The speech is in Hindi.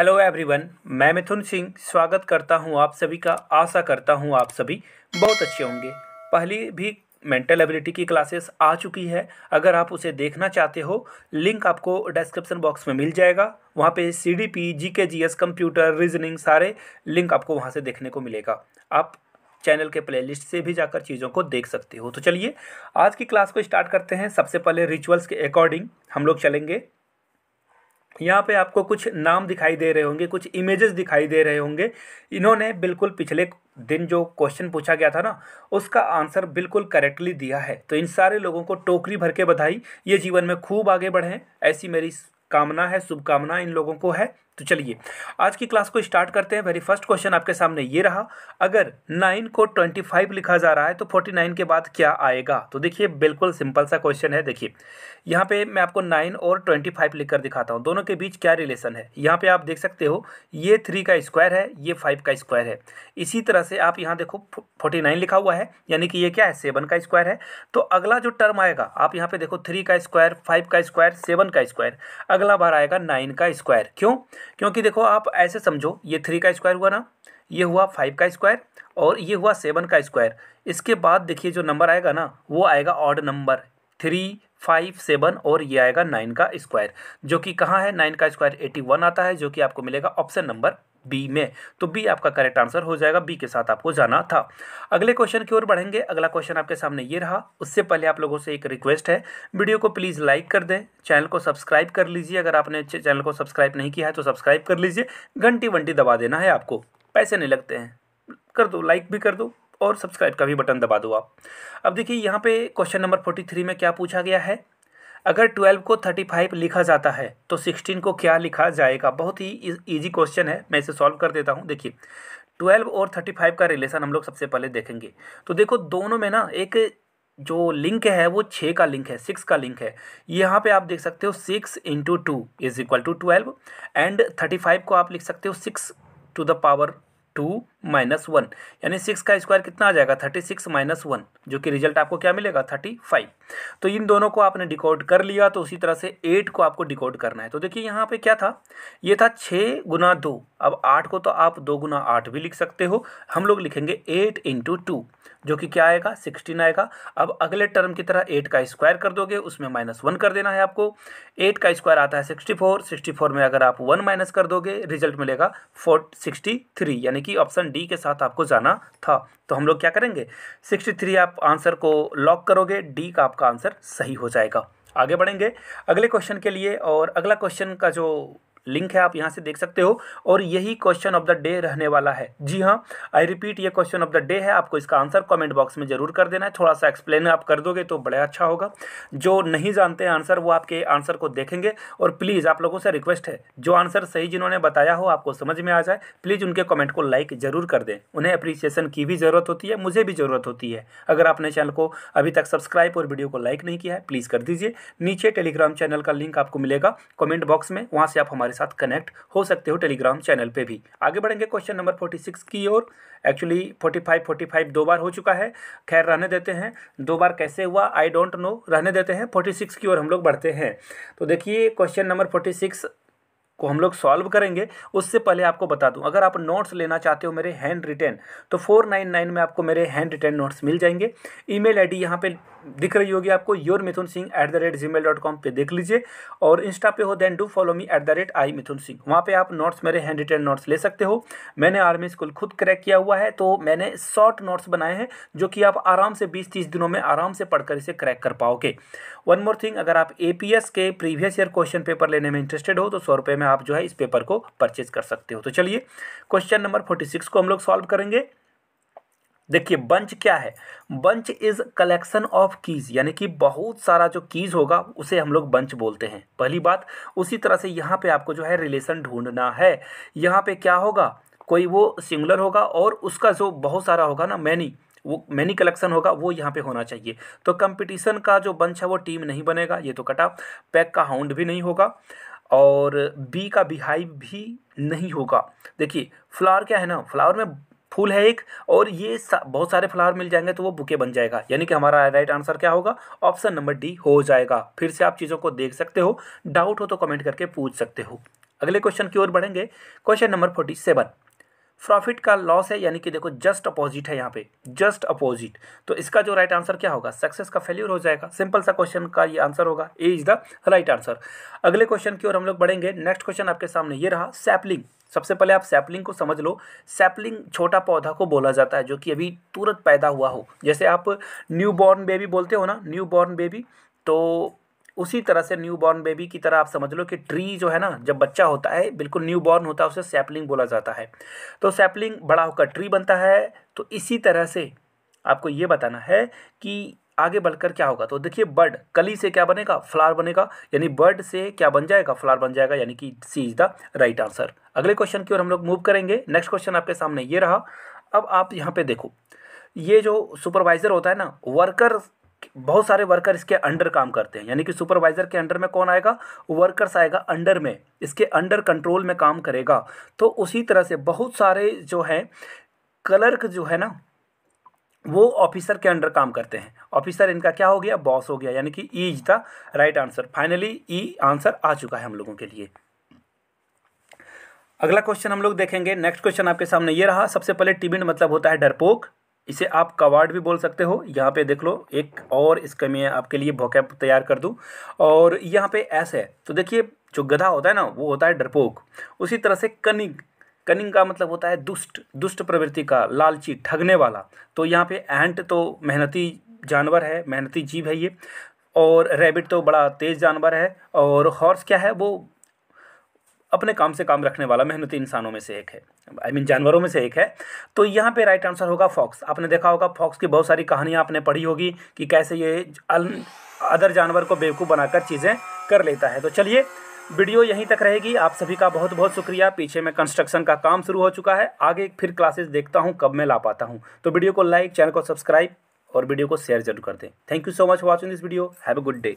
हेलो एवरीवन मैं मिथुन सिंह स्वागत करता हूं आप सभी का आशा करता हूं आप सभी बहुत अच्छे होंगे पहली भी मेंटल एबिलिटी की क्लासेस आ चुकी है अगर आप उसे देखना चाहते हो लिंक आपको डिस्क्रिप्शन बॉक्स में मिल जाएगा वहाँ पे C D P G K G S computer reasoning सारे लिंक आपको वहाँ से देखने को मिलेगा आप चैनल के प्लेलिस्ट से भी जाकर चीज़ों को देख सकते हो तो चलिए आज की क्लास को स्टार्ट करते हैं सबसे पहले रिचुअल्स के अकॉर्डिंग हम लोग चलेंगे यहाँ पे आपको कुछ नाम दिखाई दे रहे होंगे कुछ इमेजेस दिखाई दे रहे होंगे इन्होंने बिल्कुल पिछले दिन जो क्वेश्चन पूछा गया था ना उसका आंसर बिल्कुल करेक्टली दिया है तो इन सारे लोगों को टोकरी भर के बधाई ये जीवन में खूब आगे बढ़ें ऐसी मेरी कामना है शुभकामना इन लोगों को है तो चलिए आज की क्लास को स्टार्ट करते हैं वेरी फर्स्ट क्वेश्चन आपके सामने ये रहा अगर नाइन को ट्वेंटी फाइव लिखा जा रहा है तो फोर्टी नाइन के बाद क्या आएगा तो देखिए बिल्कुल सिंपल सा क्वेश्चन है देखिए यहाँ पे मैं आपको नाइन और ट्वेंटी फाइव लिख दिखाता हूँ दोनों के बीच क्या रिलेशन है यहाँ पे आप देख सकते हो ये थ्री का स्क्वायर है ये फाइव का स्क्वायर है इसी तरह से आप यहाँ देखो फोर्टी नाइन लिखा हुआ है यानी कि ये क्या है सेवन का स्क्वायर है तो अगला जो टर्म आएगा आप यहाँ पे देखो थ्री का स्क्वायर फाइव का स्क्वायर सेवन का स्क्वायर अगला बार आएगा नाइन का स्क्वायर क्यों क्योंकि देखो आप ऐसे समझो ये थ्री का स्क्वायर हुआ ना ये हुआ फाइव का स्क्वायर और ये हुआ सेवन का स्क्वायर इसके बाद देखिए जो नंबर आएगा ना वो आएगा odd number three five seven और ये आएगा नाइन का स्क्वायर जो कि कहाँ है नाइन का स्क्वायर एटी वन आता है जो कि आपको मिलेगा ऑप्शन नंबर बी में तो बी आपका करेक्ट आंसर हो जाएगा बी के साथ आपको जाना था अगले क्वेश्चन की ओर बढ़ेंगे अगला क्वेश्चन आपके सामने ये रहा उससे पहले आप लोगों से एक रिक्वेस्ट है वीडियो को प्लीज़ लाइक कर दें चैनल को सब्सक्राइब कर लीजिए अगर आपने चैनल को सब्सक्राइब नहीं किया है तो सब्सक्राइब कर लीजिए घंटी वंटी दबा देना है आपको पैसे नहीं लगते हैं कर दो लाइक भी कर दो और सब्सक्राइब का भी बटन दबा दो आप अब देखिए यहाँ पे क्वेश्चन नंबर फोर्टी थ्री में क्या पूछा गया है अगर ट्वेल्व को थर्टी फाइव लिखा जाता है तो सिक्सटीन को क्या लिखा जाएगा बहुत ही ईजी क्वेश्चन है मैं इसे सॉल्व कर देता हूँ देखिए ट्वेल्व और थर्टी फाइव का रिलेशन हम लोग सबसे पहले देखेंगे तो देखो दोनों में ना एक जो लिंक है वो छः का लिंक है सिक्स का लिंक है यहाँ पे आप देख सकते हो six into two is equal to twelve and thirty five को आप लिख सकते हो six to the power two minus one यानी सिक्स का स्क्वायर कितना आ जाएगा थर्टी सिक्स माइनस वन जो कि रिजल्ट आपको क्या मिलेगा थर्टी फाइव तो इन दोनों को आपने डिकोड कर लिया तो उसी तरह से एट को आपको डिकोड करना है तो देखिए यहाँ पे क्या था ये था छः गुना दो अब आठ को तो आप दो गुना आठ भी लिख सकते हो हम लोग लिखेंगे एट इंटू टू जो कि क्या आएगा सिक्सटीन आएगा अब अगले टर्म की तरह एट का स्क्वायर कर दोगे उसमें माइनस वन कर देना है आपको एट का स्क्वायर आता है सिक्सटी फोर सिक्सटी फोर में अगर आप वन माइनस कर दोगे रिजल्ट मिलेगा फोर सिक्सटी थ्री यानी कि ऑप्शन डी के साथ आपको जाना था तो हम लोग क्या करेंगे सिक्सटी थ्री आप आंसर को लॉक करोगे डी का आपका आंसर सही हो जाएगा आगे बढ़ेंगे अगले क्वेश्चन के लिए और अगला क्वेश्चन का जो लिंक है आप यहाँ से देख सकते हो और यही क्वेश्चन ऑफ द डे रहने वाला है जी हाँ आई रिपीट ये क्वेश्चन ऑफ द डे है आपको इसका आंसर कमेंट बॉक्स में जरूर कर देना है थोड़ा सा एक्सप्लेन आप कर दोगे तो बड़ा अच्छा होगा जो नहीं जानते आंसर वो आपके आंसर को देखेंगे और प्लीज़ आप लोगों से रिक्वेस्ट है जो आंसर सही जिन्होंने बताया हो आपको समझ में आ जाए प्लीज़ उनके कॉमेंट को लाइक ज़रूर कर दें उन्हें अप्रिसिएशन की भी ज़रूरत होती है मुझे भी ज़रूरत होती है अगर आपने चैनल को अभी तक सब्सक्राइब और वीडियो को लाइक नहीं किया है प्लीज़ कर दीजिए नीचे टेलीग्राम चैनल का लिंक आपको मिलेगा कमेंट बॉक्स में वहाँ से आप हमारे हमारे साथ कनेक्ट हो सकते हो टेलीग्राम चैनल पे भी आगे बढ़ेंगे क्वेश्चन नंबर फोर्टी सिक्स की ओर actually forty five forty five दो बार हो चुका है खैर रहने देते हैं दो बार कैसे हुआ आई डोंट नो रहने देते हैं फोर्टी सिक्स की ओर हम लोग बढ़ते हैं तो देखिए क्वेश्चन नंबर फोर्टी सिक्स को हम लोग सॉल्व करेंगे उससे पहले आपको बता दूं अगर आप नोट्स लेना चाहते हो मेरे हैंड रिटेन तो 499 में आपको मेरे हैंड रिटेन नोट्स मिल जाएंगे ईमेल आईडी यहाँ पे दिख रही होगी आपको your Mithun Singh at the rate Gmail dot com पर देख लीजिए और इंस्टा पे हो then do follow me at the rate I Mithun Singh वहाँ पर आप नोट्स मेरे हैंड रिटेन नोट्स ले सकते हो मैंने आर्मी स्कूल खुद क्रैक किया हुआ है तो मैंने शॉर्ट नोट्स बनाए हैं जो कि आप आराम से बीस तीस दिनों में आराम से पढ़कर इसे क्रैक कर पाओगे वन मोर थिंग अगर आप ए के प्रीवियस ईयर क्वेश्चन पेपर लेने में इंटरेस्टेड हो तो सौ रुपये में में आप जो है इस पेपर को परचेज कर सकते हो तो चलिए क्वेश्चन नंबर फोर्टी सिक्स को हम लोग सॉल्व करेंगे देखिए बंच क्या है bunch is collection of keys यानी कि बहुत सारा जो कीज होगा उसे हम लोग बंच बोलते हैं पहली बात उसी तरह से यहाँ पे आपको जो है रिलेशन ढूंढना है यहाँ पे क्या होगा कोई वो सिंगुलर होगा और उसका जो बहुत सारा होगा ना मैनी वो मैनी कलेक्शन होगा वो यहाँ पे होना चाहिए तो कंपटीशन का जो बंच है वो टीम नहीं बनेगा ये तो कटा पैक का हाउंड भी नहीं होगा और बी का बिहाइव भी नहीं होगा देखिए फ्लावर क्या है ना फ्लावर में फूल है एक और ये सा, बहुत सारे फ्लावर मिल जाएंगे तो वो बुके बन जाएगा यानी कि हमारा राइट आंसर क्या होगा ऑप्शन नंबर डी हो जाएगा फिर से आप चीज़ों को देख सकते हो डाउट हो तो कमेंट करके पूछ सकते हो अगले क्वेश्चन की ओर बढ़ेंगे question number forty seven profit का लॉस है यानी कि देखो जस्ट अपोजिट है यहाँ पे जस्ट अपोजिट तो इसका जो राइट right आंसर क्या होगा सक्सेस का फेल्यूर हो जाएगा सिंपल सा क्वेश्चन का ये आंसर होगा A is the right answer अगले क्वेश्चन की ओर हम लोग बढ़ेंगे नेक्स्ट क्वेश्चन आपके सामने ये रहा सैपलिंग सबसे पहले आप सैपलिंग को समझ लो सैपलिंग छोटा पौधा को बोला जाता है जो कि अभी तुरंत पैदा हुआ हो जैसे आप न्यू बॉर्न बेबी बोलते हो ना न्यू बॉर्न बेबी तो उसी तरह से न्यू बॉर्न बेबी की तरह आप समझ लो कि ट्री जो है ना जब बच्चा होता है बिल्कुल न्यू बॉर्न होता है उसे सैपलिंग बोला जाता है तो सैपलिंग बड़ा होकर ट्री बनता है तो इसी तरह से आपको ये बताना है कि आगे बढ़कर क्या होगा तो देखिए बर्ड कली से क्या बनेगा फ्लावर बनेगा यानी बर्ड से क्या बन जाएगा फ्लावर बन जाएगा यानी कि C is the right answer अगले क्वेश्चन की ओर हम लोग मूव करेंगे नेक्स्ट क्वेश्चन आपके सामने ये रहा अब आप यहाँ पे देखो ये जो सुपरवाइजर होता है ना वर्कर बहुत सारे वर्कर इसके अंडर काम करते हैं यानी कि सुपरवाइजर के अंडर में कौन आएगा वर्कर्स आएगा अंडर में इसके अंडर कंट्रोल में काम करेगा तो उसी तरह से बहुत सारे जो है क्लर्क जो है ना वो ऑफिसर के अंडर काम करते हैं ऑफिसर इनका क्या हो गया बॉस हो गया यानी कि E is the right answer finally E answer आ चुका है हम लोगों के लिए अगला क्वेश्चन हम लोग देखेंगे नेक्स्ट क्वेश्चन आपके सामने ये रहा सबसे पहले टिबिन मतलब होता है डरपोक इसे आप कवाड भी बोल सकते हो यहाँ पे देख लो एक और इसका मैं आपके लिए भोकैप तैयार कर दूँ और यहाँ पे एस है तो देखिए जो गधा होता है ना वो होता है डरपोक उसी तरह से कनिंग कनिंग का मतलब होता है दुष्ट दुष्ट प्रवृत्ति का लालची ठगने वाला तो यहाँ पे एंट तो मेहनती जानवर है मेहनती जीव है ये और रैबिट तो बड़ा तेज़ जानवर है और हॉर्स क्या है वो अपने काम से काम रखने वाला मेहनती इंसानों में से एक है आई I मीन mean, जानवरों में से एक है तो यहाँ पे राइट आंसर होगा फॉक्स आपने देखा होगा फॉक्स की बहुत सारी कहानियाँ आपने पढ़ी होगी कि कैसे ये अदर जानवर को बेवकूफ़ बनाकर चीज़ें कर लेता है तो चलिए वीडियो यहीं तक रहेगी आप सभी का बहुत बहुत शुक्रिया पीछे में कंस्ट्रक्शन का काम शुरू हो चुका है आगे फिर क्लासेस देखता हूँ कब मैं ला पाता हूँ तो वीडियो को लाइक चैनल को सब्सक्राइब और वीडियो को शेयर जरूर कर दें thank you so much watching this video have a good day